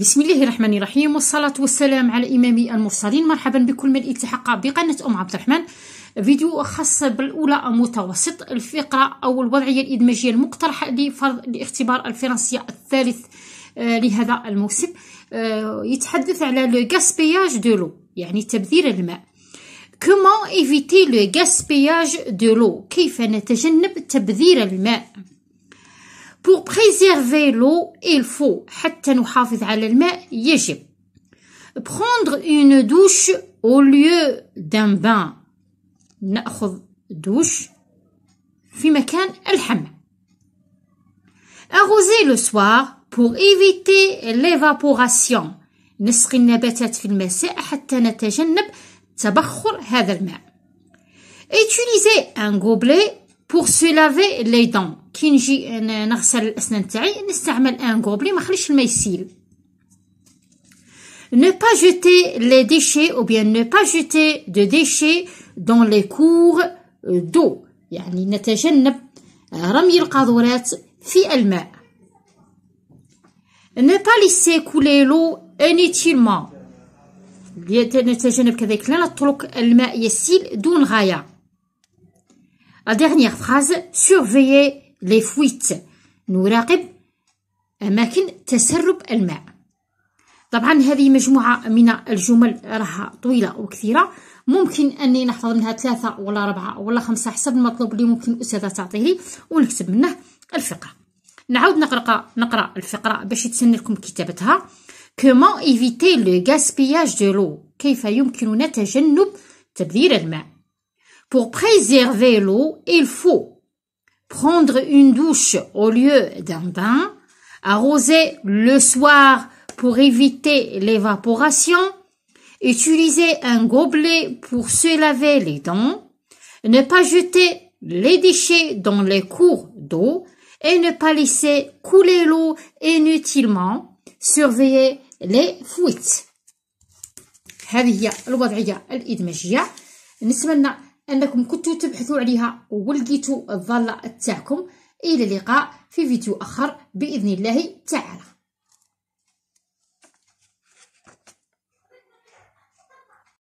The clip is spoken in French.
بسم الله الرحمن الرحيم والصلاة والسلام على إمام المرسلين مرحبا بكل من التحق بقناة أم عبد الرحمن فيديو خاص بالأولى متوسط الفقرة أو الوضعية الإدماجية المقترحة لفرض الاختبار الفرنسية الثالث لهذا الموسم يتحدث على لو غاسبياج دو لو يعني تبذير الماء كومون ايفيتي لو غاسبياج دو لو كيف نتجنب تبذير الماء Pour préserver l'eau, il faut prendre une douche au lieu d'un bain. ناخذ douche في مكان الحمام. Arroser le soir pour éviter l'évaporation. نسقي النباتات في المساء حتى نتجنب تبخر هذا الماء. Utiliser un gobelet pour se laver les dents, quand on se lave les dents, on utilise un gobelet pour ne pas se laver Ne pas jeter les déchets ou bien ne pas jeter de déchets dans les cours euh, d'eau. C'est-à-dire, ne pas jeter les déchets dans la Ne pas laisser couler l'eau inutilement. Ne pas jeter les déchets dans la eau. Ne dans la eau. La dernière phrase, surveillez les fuites. نراقب أماكن تسرب الماء. طبعا هذه مجموعة من الجمل راها طويلة وكثيرة ممكن أني نحفظ منها ثلاثة ولا ربعة ولا خمسة حسب المطلوب اللي ممكن الأستاذة تعطيه لي ونكتب منه الفقرة نعاود نقرأ نقرأ الفقرة باش يتسنى لكم كتابتها كومون ايفيتي لو غاسبياج دو لو كيف يمكننا تجنب تبذير الماء Pour préserver l'eau, il faut prendre une douche au lieu d'un bain, arroser le soir pour éviter l'évaporation, utiliser un gobelet pour se laver les dents, ne pas jeter les déchets dans les cours d'eau et ne pas laisser couler l'eau inutilement, surveiller les fuites. أنكم كنتو تبحثوا عليها ولقيتوا الضالة تاعكم إلى اللقاء في فيديو آخر بإذن الله تعالى